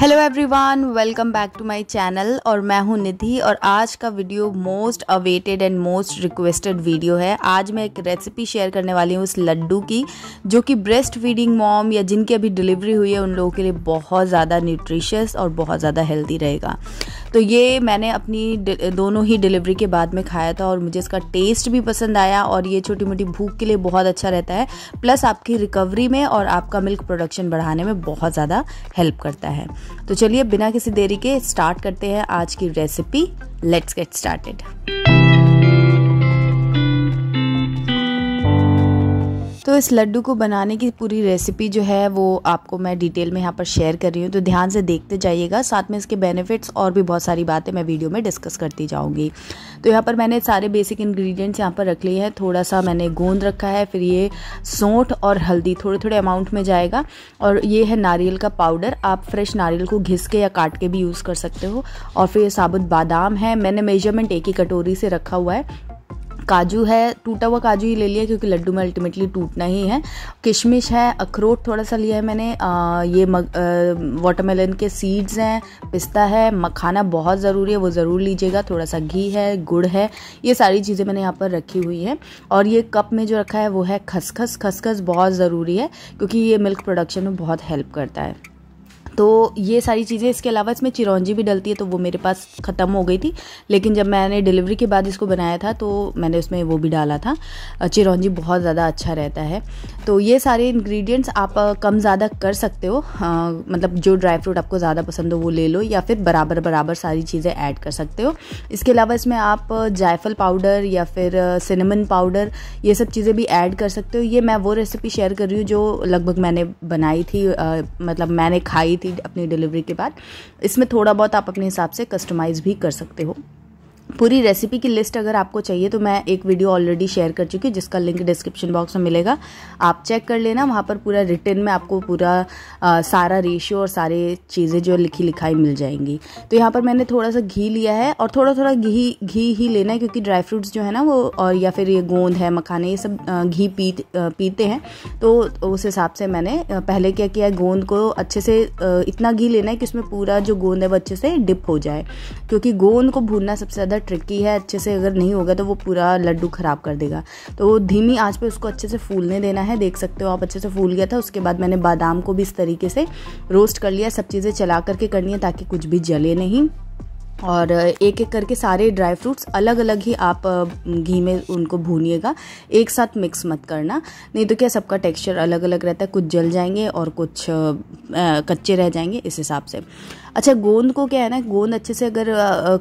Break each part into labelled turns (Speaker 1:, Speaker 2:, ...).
Speaker 1: hello everyone welcome back to my channel और मैं हूं निधि और आज का video most awaited and most requested video है आज मैं एक रेसिपी शेयर करने वाली हूं उस लड्डू की जो कि ब्रेस्ट फीडिंग मॉम या जिनकी अभी डिलीवरी हुई है उन लोगों के लिए बहुत ज़्यादा न्यूट्रिशियस और बहुत ज़्यादा हेल्दी रहेगा तो ये मैंने अपनी दोनों ही डिलीवरी के बाद में खाया था और मुझे इसका टेस्ट भी पसंद आया और ये छोटी मोटी भूख के लिए बहुत अच्छा रहता है प्लस आपकी रिकवरी में और आपका मिल्क प्रोडक्शन बढ़ाने में बहुत ज़्यादा हेल्प करता है तो चलिए बिना किसी देरी के स्टार्ट करते हैं आज की रेसिपी लेट्स गेट स्टार्टेड तो इस लड्डू को बनाने की पूरी रेसिपी जो है वो आपको मैं डिटेल में यहाँ पर शेयर कर रही हूँ तो ध्यान से देखते जाइएगा साथ में इसके बेनिफिट्स और भी बहुत सारी बातें मैं वीडियो में डिस्कस करती जाऊँगी तो यहाँ पर मैंने सारे बेसिक इंग्रेडिएंट्स यहाँ पर रख लिए हैं थोड़ा सा मैंने गोंद रखा है फिर ये सौंठ और हल्दी थोड़े थोड़े अमाउंट में जाएगा और ये है नारियल का पाउडर आप फ्रेश नारियल को घिस के या काट के भी यूज़ कर सकते हो और फिर ये साबुत बादाम है मैंने मेजरमेंट एक ही कटोरी से रखा हुआ है काजू है टूटा हुआ काजू ही ले लिया क्योंकि लड्डू में अल्टीमेटली टूटना ही है किशमिश है अखरोट थोड़ा सा लिया है मैंने आ, ये वाटरमेलन के सीड्स हैं पिस्ता है मखाना बहुत ज़रूरी है वो ज़रूर लीजिएगा थोड़ा सा घी है गुड़ है ये सारी चीज़ें मैंने यहाँ पर रखी हुई है और ये कप में जो रखा है वो है खसखस खसखस बहुत ज़रूरी है क्योंकि ये मिल्क प्रोडक्शन में बहुत हेल्प करता है तो ये सारी चीज़ें इसके अलावा इसमें चिरौंजी भी डलती है तो वो मेरे पास ख़त्म हो गई थी लेकिन जब मैंने डिलीवरी के बाद इसको बनाया था तो मैंने उसमें वो भी डाला था चिरौंजी बहुत ज़्यादा अच्छा रहता है तो ये सारे इंग्रेडिएंट्स आप कम ज़्यादा कर सकते हो आ, मतलब जो ड्राई फ्रूट आपको ज़्यादा पसंद हो वो ले लो या फिर बराबर बराबर सारी चीज़ें ऐड कर सकते हो इसके अलावा इसमें आप जायफल पाउडर या फिर सिनेमन पाउडर ये सब चीज़ें भी ऐड कर सकते हो ये मैं वो रेसिपी शेयर कर रही हूँ जो लगभग मैंने बनाई थी मतलब मैंने खाई थी अपनी डिलीवरी के बाद इसमें थोड़ा बहुत आप अपने हिसाब से कस्टमाइज़ भी कर सकते हो पूरी रेसिपी की लिस्ट अगर आपको चाहिए तो मैं एक वीडियो ऑलरेडी शेयर कर चुकी हूँ जिसका लिंक डिस्क्रिप्शन बॉक्स में मिलेगा आप चेक कर लेना वहाँ पर पूरा रिटर्न में आपको पूरा आ, सारा रेशियो और सारे चीज़ें जो लिखी लिखाई मिल जाएंगी तो यहाँ पर मैंने थोड़ा सा घी लिया है और थोड़ा थोड़ा घी घी ही लेना है क्योंकि ड्राई फ्रूट्स जो है ना वो और या फिर ये गोंद है मखाने ये सब घी पी पीते हैं तो उस हिसाब से मैंने पहले क्या किया है गोंद को अच्छे से इतना घी लेना है कि उसमें पूरा जो गोंद है वो अच्छे से डिप हो जाए क्योंकि गोंद को भूनना सबसे ज़्यादा ट्रिकी है अच्छे से अगर नहीं होगा तो वो पूरा लड्डू ख़राब कर देगा तो धीमी आँच पे उसको अच्छे से फूलने देना है देख सकते हो आप अच्छे से फूल गया था उसके बाद मैंने बादाम को भी इस तरीके से रोस्ट कर लिया सब चीज़ें चला करके करनी है ताकि कुछ भी जले नहीं और एक एक करके सारे ड्राई फ्रूट्स अलग अलग ही आप घी में उनको भूनिएगा एक साथ मिक्स मत करना नहीं तो क्या सबका टेक्सचर अलग अलग रहता है कुछ जल जाएंगे और कुछ आ, कच्चे रह जाएंगे इस हिसाब से अच्छा गोंद को क्या है ना गोंद अच्छे से अगर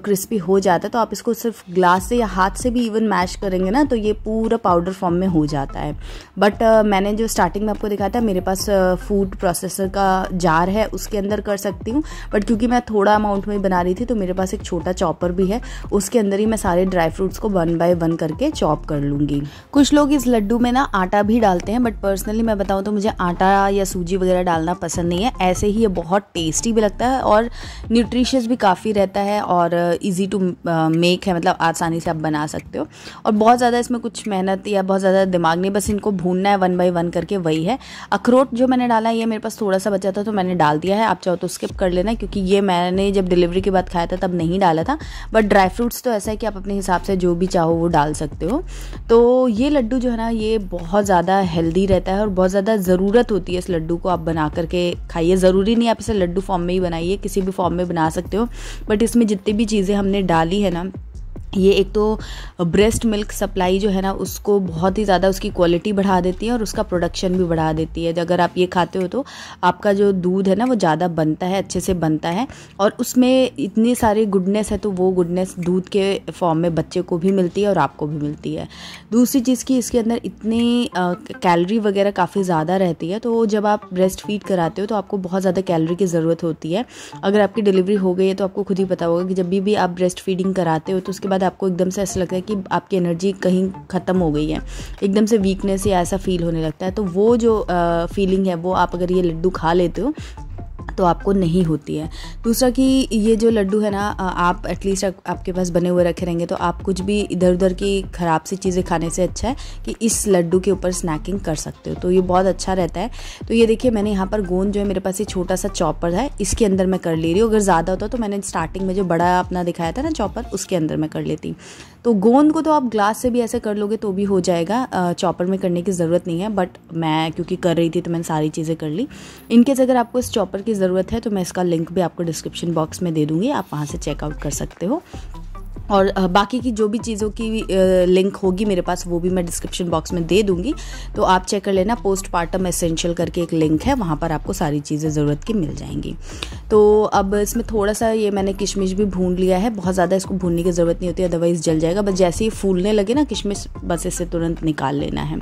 Speaker 1: क्रिस्पी हो जाता है तो आप इसको सिर्फ ग्लास से या हाथ से भी इवन मैश करेंगे ना तो ये पूरा पाउडर फॉर्म में हो जाता है बट मैंने जो स्टार्टिंग में आपको दिखाया था मेरे पास फूड प्रोसेसर का जार है उसके अंदर कर सकती हूँ बट क्योंकि मैं थोड़ा अमाउंट में बना रही थी तो मेरे पास एक छोटा चॉपर भी है उसके अंदर ही मैं सारे ड्राई फ्रूट्स को वन बाय वन करके चॉप कर लूँगी कुछ लोग इस लड्डू में ना आटा भी डालते हैं बट पर्सनली मैं बताऊँ तो मुझे आटा या सूजी वगैरह डालना पसंद नहीं है ऐसे ही ये बहुत टेस्टी भी लगता है और और न्यूट्रिशियस भी काफ़ी रहता है और इजी टू मेक है मतलब आसानी से आप बना सकते हो और बहुत ज़्यादा इसमें कुछ मेहनत या बहुत ज़्यादा दिमाग नहीं बस इनको भूनना है वन बाई वन करके वही है अखरोट जो मैंने डाला है ये मेरे पास थोड़ा सा बचा था तो मैंने डाल दिया है आप चाहो तो स्किप कर लेना क्योंकि ये मैंने जब डिलीवरी के बाद खाया था तब नहीं डाला था बट ड्राई फ्रूट्स तो ऐसा है कि आप अपने हिसाब से जो भी चाहो वो डाल सकते हो तो ये लड्डू जो है ना ये बहुत ज़्यादा हेल्दी रहता है और बहुत ज़्यादा ज़रूरत होती है इस लड्डू को आप बना करके खाइए ज़रूरी नहीं आप इसे लड्डू फॉर्म में ही बनाइए किसी भी फॉर्म में बना सकते हो बट इसमें जितनी भी चीज़ें हमने डाली है ना ये एक तो ब्रेस्ट मिल्क सप्लाई जो है ना उसको बहुत ही ज़्यादा उसकी क्वालिटी बढ़ा देती है और उसका प्रोडक्शन भी बढ़ा देती है अगर आप ये खाते हो तो आपका जो दूध है ना वो ज़्यादा बनता है अच्छे से बनता है और उसमें इतनी सारी गुडनेस है तो वो गुडनेस दूध के फॉर्म में बच्चे को भी मिलती है और आपको भी मिलती है दूसरी चीज़ की इसके अंदर इतनी कैलरी वगैरह काफ़ी ज़्यादा रहती है तो जब आप ब्रेस्ट फीड कराते हो तो आपको बहुत ज़्यादा कैलरी की ज़रूरत होती है अगर आपकी डिलीवरी हो गई है तो आपको खुद ही पता होगा कि जब भी आप ब्रेस्ट फीडिंग कराते हो तो उसके बाद बाद आपको एकदम से ऐसा लगता है कि आपकी एनर्जी कहीं ख़त्म हो गई है एकदम से वीकनेस या ऐसा फील होने लगता है तो वो जो फीलिंग है वो आप अगर ये लड्डू खा लेते हो तो आपको नहीं होती है दूसरा कि ये जो लड्डू है ना आप एटलीस्ट आपके पास बने हुए रखे रहेंगे तो आप कुछ भी इधर उधर की ख़राब सी चीज़ें खाने से अच्छा है कि इस लड्डू के ऊपर स्नैकिंग कर सकते हो तो ये बहुत अच्छा रहता है तो ये देखिए मैंने यहाँ पर गोंद जो है मेरे पास ये छोटा सा चॉपर है इसके अंदर मैं कर ले रही हूँ अगर ज़्यादा होता तो मैंने स्टार्टिंग में जो बड़ा अपना दिखाया था ना चॉपर उसके अंदर मैं कर लेती तो गोंद को तो आप ग्लास से भी ऐसे कर लोगे तो भी हो जाएगा चॉपर में करने की ज़रूरत नहीं है बट मैं क्योंकि कर रही थी तो मैंने सारी चीज़ें कर ली इनकेस अगर आपको इस चॉपर की की ज़रूरत है तो मैं इसका लिंक भी आपको डिस्क्रिप्शन बॉक्स में दे दूँगी आप वहाँ से चेकआउट कर सकते हो और बाकी की जो भी चीज़ों की लिंक होगी मेरे पास वो भी मैं डिस्क्रिप्शन बॉक्स में दे दूँगी तो आप चेक कर लेना पोस्ट पार्टम एसेंशियल करके एक लिंक है वहाँ पर आपको सारी चीज़ें ज़रूरत की मिल जाएंगी तो अब इसमें थोड़ा सा ये मैंने किशमिश भी भून लिया है बहुत ज़्यादा इसको भूनने की ज़रूरत नहीं होती अदरवाइज़ जल जाएगा बस जैसे ही फूलने लगे ना किशमिश बस इसे तुरंत निकाल लेना है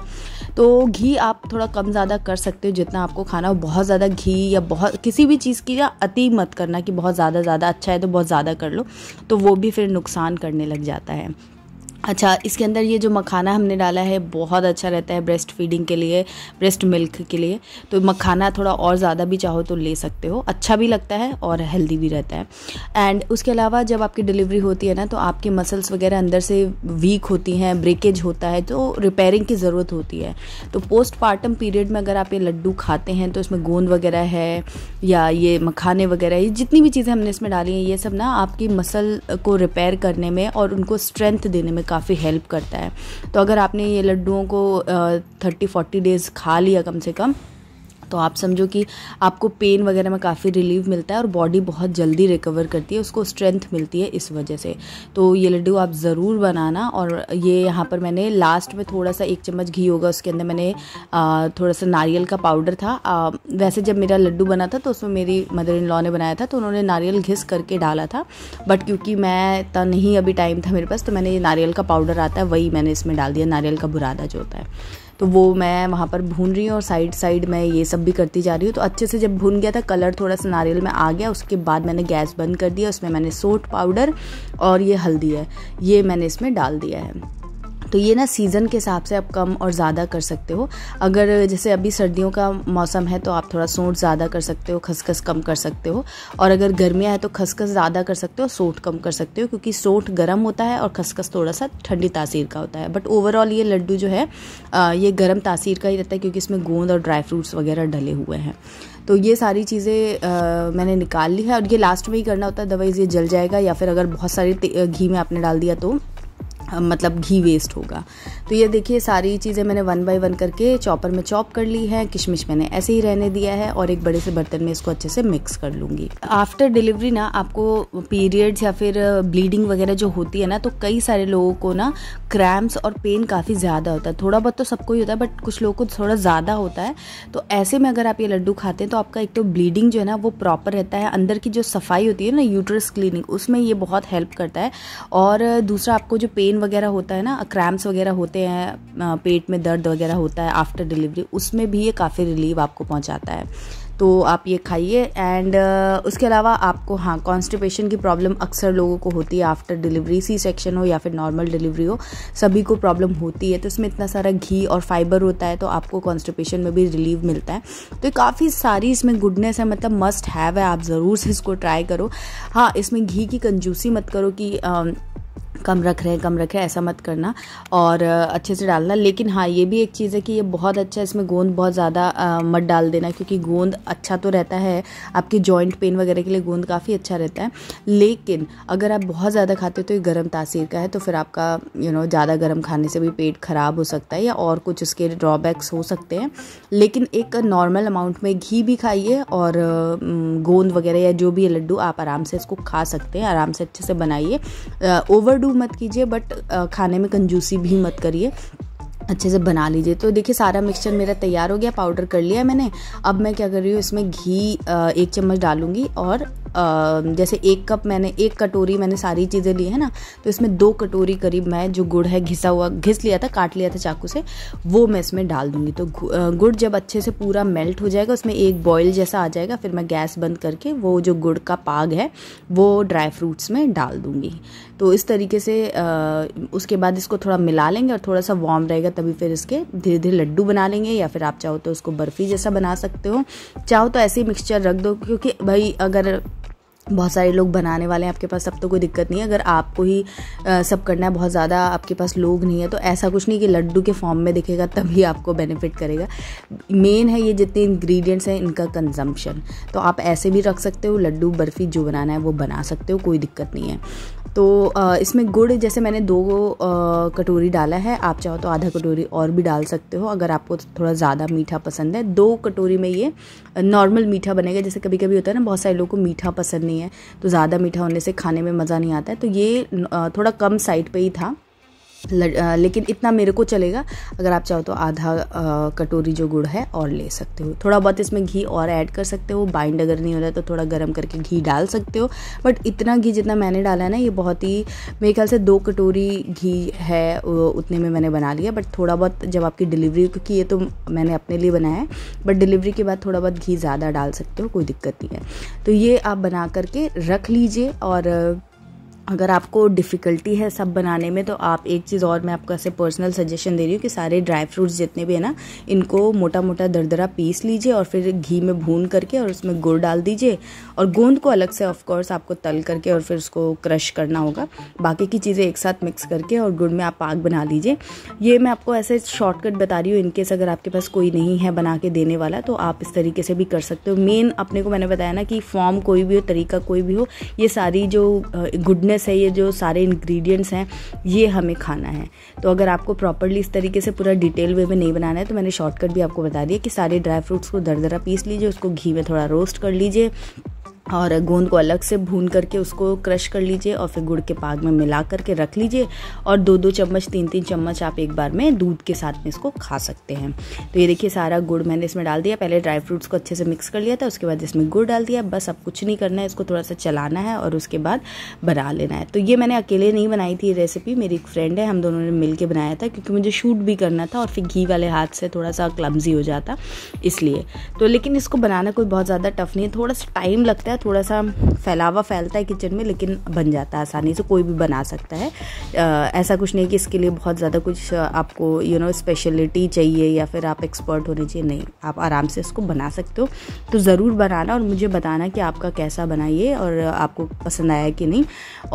Speaker 1: तो घी आप थोड़ा कम ज़्यादा कर सकते हो जितना आपको खाना हो बहुत ज़्यादा घी या बहुत किसी भी चीज़ की अति मत करना कि बहुत ज़्यादा ज़्यादा अच्छा है तो बहुत ज़्यादा कर लो तो वो भी फिर नुकसान करने लग जाता है अच्छा इसके अंदर ये जो मखाना हमने डाला है बहुत अच्छा रहता है ब्रेस्ट फीडिंग के लिए ब्रेस्ट मिल्क के लिए तो मखाना थोड़ा और ज़्यादा भी चाहो तो ले सकते हो अच्छा भी लगता है और हेल्दी भी रहता है एंड उसके अलावा जब आपकी डिलीवरी होती है ना तो आपकी मसल्स वगैरह अंदर से वीक होती हैं ब्रेकेज होता है तो रिपेयरिंग की ज़रूरत होती है तो पार्टम पीरियड में अगर आप ये लड्डू खाते हैं तो इसमें गोंद वगैरह है या ये मखाने वगैरह ये जितनी भी चीज़ें हमने इसमें डाली हैं ये सब ना आपकी मसल को रिपेयर करने में और उनको स्ट्रेंथ देने में काफ़ी हेल्प करता है तो अगर आपने ये लड्डुओं को थर्टी फोर्टी डेज़ खा लिया कम से कम तो आप समझो कि आपको पेन वगैरह में काफ़ी रिलीफ मिलता है और बॉडी बहुत जल्दी रिकवर करती है उसको स्ट्रेंथ मिलती है इस वजह से तो ये लड्डू आप ज़रूर बनाना और ये यहाँ पर मैंने लास्ट में थोड़ा सा एक चम्मच घी होगा उसके अंदर मैंने थोड़ा सा नारियल का पाउडर था वैसे जब मेरा लड्डू बना था तो उसमें मेरी मदर इन लॉ ने बनाया था तो उन्होंने नारियल घिस करके डाला था बट क्योंकि मैं तो नहीं अभी टाइम था मेरे पास तो मैंने ये नारियल का पाउडर आता है वही मैंने इसमें डाल दिया नारियल का बुरादा जो होता है तो वो मैं वहाँ पर भून रही हूँ और साइड साइड मैं ये सब भी करती जा रही हूँ तो अच्छे से जब भून गया था कलर थोड़ा सा नारियल में आ गया उसके बाद मैंने गैस बंद कर दिया उसमें मैंने सोट पाउडर और ये हल्दी है ये मैंने इसमें डाल दिया है तो ये ना सीज़न के हिसाब से आप कम और ज़्यादा कर सकते हो अगर जैसे अभी सर्दियों का मौसम है तो आप थोड़ा सोट ज़्यादा कर सकते हो खसखस कम कर सकते हो और अगर गर्मियाँ है तो खसखस ज़्यादा कर सकते हो सोट कम कर सकते हो क्योंकि सोट गर्म होता है और खसखस थोड़ा सा ठंडी तासीर का होता है बट ओवरऑल ये लड्डू जो है ये गर्म तासीर का ही रहता है क्योंकि इसमें गोंद और ड्राई फ्रूट्स वगैरह डले हुए हैं तो ये सारी चीज़ें मैंने निकाल ली है और ये लास्ट में ही करना होता है दवाई ये जल जाएगा या फिर अगर बहुत सारी घी में आपने डाल दिया तो मतलब घी वेस्ट होगा तो ये देखिए सारी चीज़ें मैंने वन बाय वन करके चॉपर में चॉप कर ली है किशमिश मैंने ऐसे ही रहने दिया है और एक बड़े से बर्तन में इसको अच्छे से मिक्स कर लूँगी आफ्टर डिलीवरी ना आपको पीरियड्स या फिर ब्लीडिंग वगैरह जो होती है ना तो कई सारे लोगों को ना क्रैम्प्स और पेन काफ़ी ज़्यादा होता है थोड़ा बहुत तो सबको ही होता है बट कुछ लोगों को थोड़ा ज़्यादा होता है तो ऐसे में अगर आप ये लड्डू खाते हैं तो आपका एक तो ब्लीडिंग जो है ना वो प्रॉपर रहता है अंदर की जो सफाई होती है ना यूट्रस क्लिनिक उसमें ये बहुत हेल्प करता है और दूसरा आपको जो पेन वगैरह होता है ना क्रैम्प्स वगैरह होते हैं पेट में दर्द वगैरह होता है आफ्टर डिलीवरी उसमें भी ये काफ़ी रिलीव आपको पहुंचाता है तो आप ये खाइए एंड उसके अलावा आपको हाँ कॉन्स्टिपेशन की प्रॉब्लम अक्सर लोगों को होती है आफ्टर डिलीवरी सी सेक्शन हो या फिर नॉर्मल डिलीवरी हो सभी को प्रॉब्लम होती है तो इसमें इतना सारा घी और फाइबर होता है तो आपको कॉन्स्टिपेशन में भी रिलीव मिलता है तो ये काफ़ी सारी इसमें गुडनेस है मतलब मस्ट हैव है आप ज़रूर से इसको ट्राई करो हाँ इसमें घी की कंजूसी मत करो कि आ, कम रख रहे हैं कम रखे ऐसा मत करना और अच्छे से डालना लेकिन हाँ ये भी एक चीज़ है कि ये बहुत अच्छा इसमें गोंद बहुत ज़्यादा मत डाल देना क्योंकि गोंद अच्छा तो रहता है आपके जॉइंट पेन वगैरह के लिए गोंद काफ़ी अच्छा रहता है लेकिन अगर आप बहुत ज़्यादा खाते हो तो ये गर्म तासीर का है तो फिर आपका यू नो ज़्यादा गर्म खाने से भी पेट ख़राब हो सकता है या और कुछ उसके ड्रॉबैक्स हो सकते हैं लेकिन एक नॉर्मल अमाउंट में घी भी खाइए और गोंद वगैरह या जो भी लड्डू आप आराम से इसको खा सकते हैं आराम से अच्छे से बनाइए ओवर ज़रूर मत कीजिए बट खाने में कंजूसी भी मत करिए अच्छे से बना लीजिए तो देखिए सारा मिक्सचर मेरा तैयार हो गया पाउडर कर लिया मैंने अब मैं क्या कर रही हूँ इसमें घी एक चम्मच डालूंगी और जैसे एक कप मैंने एक कटोरी मैंने सारी चीज़ें ली है ना तो इसमें दो कटोरी करीब मैं जो गुड़ है घिसा हुआ घिस लिया था काट लिया था चाकू से वो मैं इसमें डाल दूँगी तो गुड़ जब अच्छे से पूरा मेल्ट हो जाएगा उसमें एक बॉयल जैसा आ जाएगा फिर मैं गैस बंद करके वो जो गुड़ का पाग है वो ड्राई फ्रूट्स में डाल दूँगी तो इस तरीके से उसके बाद इसको थोड़ा मिला लेंगे और थोड़ा सा वार्म रहेगा तभी फिर इसके धीरे धीरे लड्डू बना लेंगे या फिर आप चाहो तो उसको बर्फ़ी जैसा बना सकते हो चाहो तो ऐसे ही मिक्सचर रख दो क्योंकि भाई अगर बहुत सारे लोग बनाने वाले हैं आपके पास तब तो कोई दिक्कत नहीं है अगर आपको ही आ, सब करना है बहुत ज़्यादा आपके पास लोग नहीं है तो ऐसा कुछ नहीं कि लड्डू के फॉर्म में दिखेगा तभी आपको बेनिफिट करेगा मेन है ये जितने इंग्रेडिएंट्स हैं इनका कंजम्पशन तो आप ऐसे भी रख सकते हो लड्डू बर्फ़ी जो बनाना है वो बना सकते हो कोई दिक्कत नहीं है तो इसमें गुड़ जैसे मैंने दो कटोरी डाला है आप चाहो तो आधा कटोरी और भी डाल सकते हो अगर आपको थोड़ा ज़्यादा मीठा पसंद है दो कटोरी में ये नॉर्मल मीठा बनेगा जैसे कभी कभी होता है ना बहुत सारे लोगों को मीठा पसंद नहीं है तो ज़्यादा मीठा होने से खाने में मज़ा नहीं आता है तो ये थोड़ा कम साइड पर ही था लेकिन इतना मेरे को चलेगा अगर आप चाहो तो आधा कटोरी जो गुड़ है और ले सकते हो थोड़ा बहुत इसमें घी और ऐड कर सकते हो बाइंड अगर नहीं हो रहा है तो थोड़ा गर्म करके घी डाल सकते हो बट इतना घी जितना मैंने डाला है ना ये बहुत ही मेरे ख्याल से दो कटोरी घी है उतने में मैंने बना लिया बट थोड़ा बहुत जब आपकी डिलीवरी की है तो मैंने अपने लिए बनाया है बट डिलीवरी के बाद थोड़ा बहुत घी ज़्यादा डाल सकते हो कोई दिक्कत नहीं है तो ये आप बना करके रख लीजिए और अगर आपको डिफ़िकल्टी है सब बनाने में तो आप एक चीज़ और मैं आपको ऐसे पर्सनल सजेशन दे रही हूँ कि सारे ड्राई फ्रूट्स जितने भी हैं ना इनको मोटा मोटा दरदरा पीस लीजिए और फिर घी में भून करके और उसमें गुड़ डाल दीजिए और गोंद को अलग से ऑफकोर्स आपको तल करके और फिर उसको क्रश करना होगा बाकी की चीज़ें एक साथ मिक्स करके और गुड़ में आप पाक बना लीजिए ये मैं आपको ऐसे शॉर्टकट बता रही हूँ इनकेस अगर आपके पास कोई नहीं है बना के देने वाला तो आप इस तरीके से भी कर सकते हो मेन अपने को मैंने बताया ना कि फॉर्म कोई भी हो तरीका कोई भी हो ये सारी जो गुडनेस प्रोसेस है ये जो सारे इंग्रेडिएंट्स हैं ये हमें खाना है तो अगर आपको प्रॉपरली इस तरीके से पूरा डिटेल वे में नहीं बनाना है तो मैंने शॉर्टकट भी आपको बता दिया कि सारे ड्राई फ्रूट्स को दर दरा पीस लीजिए उसको घी में थोड़ा रोस्ट कर लीजिए और गोंद को अलग से भून करके उसको क्रश कर लीजिए और फिर गुड़ के पाग में मिला करके रख लीजिए और दो दो चम्मच तीन तीन चम्मच आप एक बार में दूध के साथ में इसको खा सकते हैं तो ये देखिए सारा गुड़ मैंने इसमें डाल दिया पहले ड्राई फ्रूट्स को अच्छे से मिक्स कर लिया था उसके बाद इसमें गुड़ डाल दिया बस अब कुछ नहीं करना है इसको थोड़ा सा चलाना है और उसके बाद बना लेना है तो ये मैंने अकेले नहीं बनाई थी रेसिपी मेरी एक फ्रेंड है हम दोनों ने मिल बनाया था क्योंकि मुझे शूट भी करना था और फिर घी वाले हाथ से थोड़ा सा क्लम्जी हो जाता इसलिए तो लेकिन इसको बनाना कोई बहुत ज़्यादा टफ नहीं है थोड़ा सा टाइम लगता है थोड़ा सा फैलावा फैलता है किचन में लेकिन बन जाता है आसानी से कोई भी बना सकता है आ, ऐसा कुछ नहीं कि इसके लिए बहुत ज़्यादा कुछ आपको यू नो स्पेशलिटी चाहिए या फिर आप एक्सपर्ट होने चाहिए नहीं आप आराम से इसको बना सकते हो तो ज़रूर बनाना और मुझे बताना कि आपका कैसा बनाइए और आपको पसंद आया कि नहीं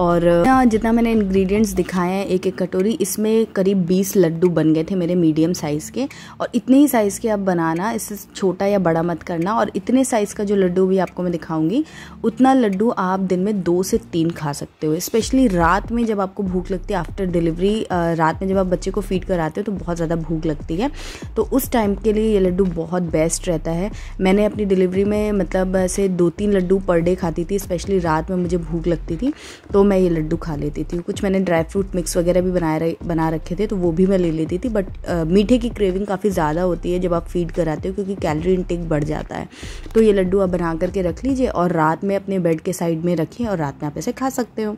Speaker 1: और जितना मैंने इन्ग्रीडियंट्स दिखाए हैं एक एक कटोरी इसमें करीब बीस लड्डू बन गए थे मेरे मीडियम साइज़ के और इतने ही साइज़ के आप बनाना इससे छोटा या बड़ा मत करना और इतने साइज़ का जो लड्डू भी आपको मैं दिखाऊंगी उतना लड्डू आप दिन में दो से तीन खा सकते हो स्पेशली रात में जब आपको भूख लगती है आफ्टर डिलीवरी रात में जब आप बच्चे को फीड कराते हो तो बहुत ज़्यादा भूख लगती है तो उस टाइम के लिए ये लड्डू बहुत बेस्ट रहता है मैंने अपनी डिलीवरी में मतलब ऐसे दो तीन लड्डू पर डे खाती थी स्पेशली रात में मुझे भूख लगती थी तो मैं ये लड्डू खा लेती थी कुछ मैंने ड्राई फ्रूट मिक्स वगैरह भी बनाए बना रखे थे तो वो भी मैं ले लेती थी बट मीठे की क्रेविंग काफ़ी ज़्यादा होती है जब आप फीड कराते हो क्योंकि कैलोरी इनटेक बढ़ जाता है तो ये लड्डू आप बना करके रख लीजिए और रात में अपने बेड के साइड में रखें और रात में आप इसे खा सकते हो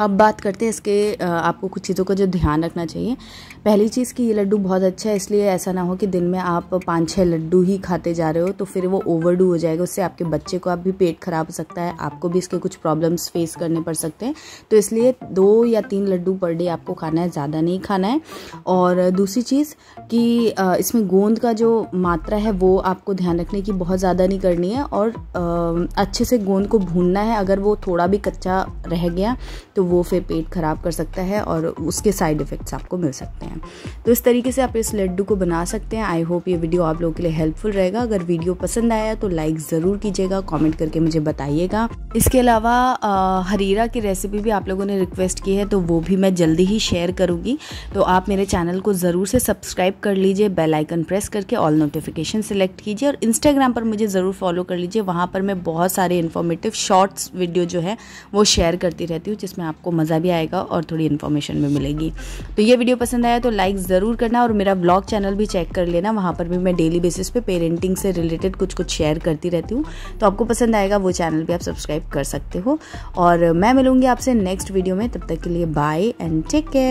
Speaker 1: अब बात करते हैं इसके आपको कुछ चीज़ों का जो ध्यान रखना चाहिए पहली चीज़ कि ये लड्डू बहुत अच्छा है इसलिए ऐसा ना हो कि दिन में आप पाँच छः लड्डू ही खाते जा रहे हो तो फिर वो ओवरडू हो जाएगा उससे आपके बच्चे को आप भी पेट खराब हो सकता है आपको भी इसके कुछ प्रॉब्लम्स फेस करने पड़ सकते हैं तो इसलिए दो या तीन लड्डू पर डे आपको खाना है ज़्यादा नहीं खाना है और दूसरी चीज़ कि इसमें गोंद का जो मात्रा है वो आपको ध्यान रखने की बहुत ज़्यादा नहीं करनी है और अच्छे से गोंद को भूनना है अगर वो थोड़ा भी कच्चा रह गया तो वो फिर पेट ख़राब कर सकता है और उसके साइड इफ़ेक्ट्स आपको मिल सकते हैं तो इस तरीके से आप इस लड्डू को बना सकते हैं आई होप ये वीडियो आप लोगों के लिए हेल्पफुल रहेगा अगर वीडियो पसंद आया तो लाइक ज़रूर कीजिएगा कॉमेंट करके मुझे बताइएगा इसके अलावा हरीरा की रेसिपी भी आप लोगों ने रिक्वेस्ट की है तो वो भी मैं जल्दी ही शेयर करूँगी तो आप मेरे चैनल को ज़रूर से सब्सक्राइब कर लीजिए बेल आइकन प्रेस करके ऑल नोटिफिकेशन सेलेक्ट कीजिए और इंस्टाग्राम पर मुझे ज़रूर फॉलो कर लीजिए वहाँ पर मैं बहुत सारे इन्फॉर्मेटिव शॉर्ट्स वीडियो जो है वो शेयर करती रहती हूँ जिसमें आपको मज़ा भी आएगा और थोड़ी इन्फॉर्मेशन भी मिलेगी तो ये वीडियो पसंद आया तो लाइक ज़रूर करना और मेरा ब्लॉग चैनल भी चेक कर लेना वहाँ पर भी मैं डेली बेसिस पे पेरेंटिंग से रिलेटेड कुछ कुछ शेयर करती रहती हूँ तो आपको पसंद आएगा वो चैनल भी आप सब्सक्राइब कर सकते हो और मैं मिलूँगी आपसे नेक्स्ट वीडियो में तब तक के लिए बाय एंड टेक केयर